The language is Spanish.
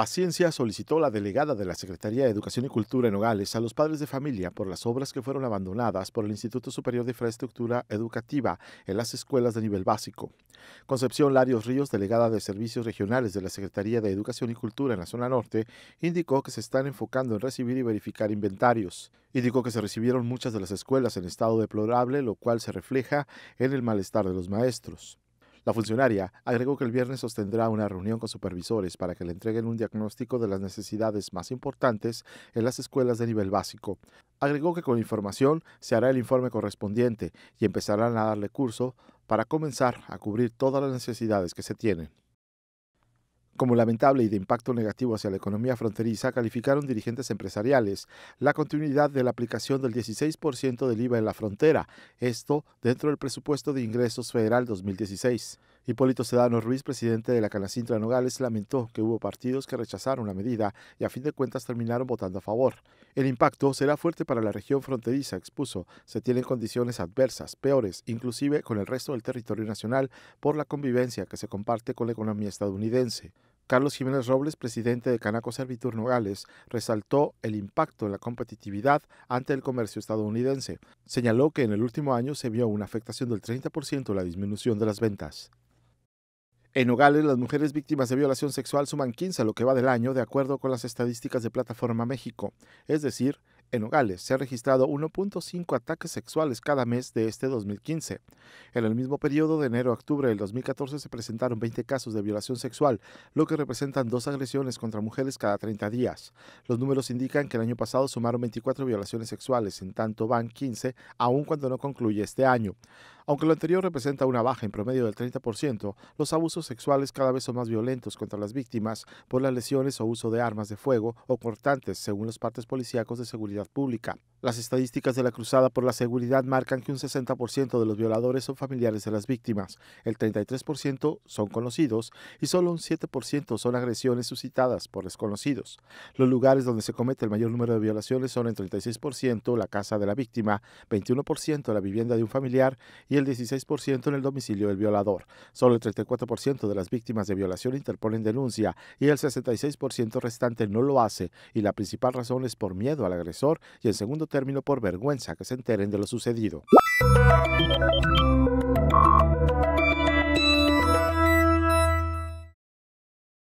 Paciencia solicitó la delegada de la Secretaría de Educación y Cultura en Nogales a los padres de familia por las obras que fueron abandonadas por el Instituto Superior de Infraestructura Educativa en las escuelas de nivel básico. Concepción Larios Ríos, delegada de Servicios Regionales de la Secretaría de Educación y Cultura en la zona norte, indicó que se están enfocando en recibir y verificar inventarios. Indicó que se recibieron muchas de las escuelas en estado deplorable, lo cual se refleja en el malestar de los maestros. La funcionaria agregó que el viernes sostendrá una reunión con supervisores para que le entreguen un diagnóstico de las necesidades más importantes en las escuelas de nivel básico. Agregó que con información se hará el informe correspondiente y empezarán a darle curso para comenzar a cubrir todas las necesidades que se tienen como lamentable y de impacto negativo hacia la economía fronteriza, calificaron dirigentes empresariales la continuidad de la aplicación del 16% del IVA en la frontera, esto dentro del presupuesto de ingresos federal 2016. Hipólito Sedano Ruiz, presidente de la Canacintra Nogales, lamentó que hubo partidos que rechazaron la medida y a fin de cuentas terminaron votando a favor. El impacto será fuerte para la región fronteriza, expuso. Se tienen condiciones adversas, peores, inclusive con el resto del territorio nacional, por la convivencia que se comparte con la economía estadounidense. Carlos Jiménez Robles, presidente de Canaco Servitur Nogales, resaltó el impacto en la competitividad ante el comercio estadounidense. Señaló que en el último año se vio una afectación del 30% la disminución de las ventas. En Nogales, las mujeres víctimas de violación sexual suman 15 a lo que va del año, de acuerdo con las estadísticas de Plataforma México, es decir, en Nogales se han registrado 1.5 ataques sexuales cada mes de este 2015. En el mismo periodo de enero a octubre del 2014 se presentaron 20 casos de violación sexual, lo que representan dos agresiones contra mujeres cada 30 días. Los números indican que el año pasado sumaron 24 violaciones sexuales, en tanto van 15, aún cuando no concluye este año. Aunque lo anterior representa una baja en promedio del 30%, los abusos sexuales cada vez son más violentos contra las víctimas por las lesiones o uso de armas de fuego o cortantes, según los partes policíacos de seguridad pública. Las estadísticas de la Cruzada por la Seguridad marcan que un 60% de los violadores son familiares de las víctimas, el 33% son conocidos y solo un 7% son agresiones suscitadas por desconocidos. Los lugares donde se comete el mayor número de violaciones son el 36% la casa de la víctima, 21% la vivienda de un familiar y el 16% en el domicilio del violador. Solo el 34% de las víctimas de violación interponen denuncia y el 66% restante no lo hace y la principal razón es por miedo al agresor y en segundo término por vergüenza que se enteren de lo sucedido.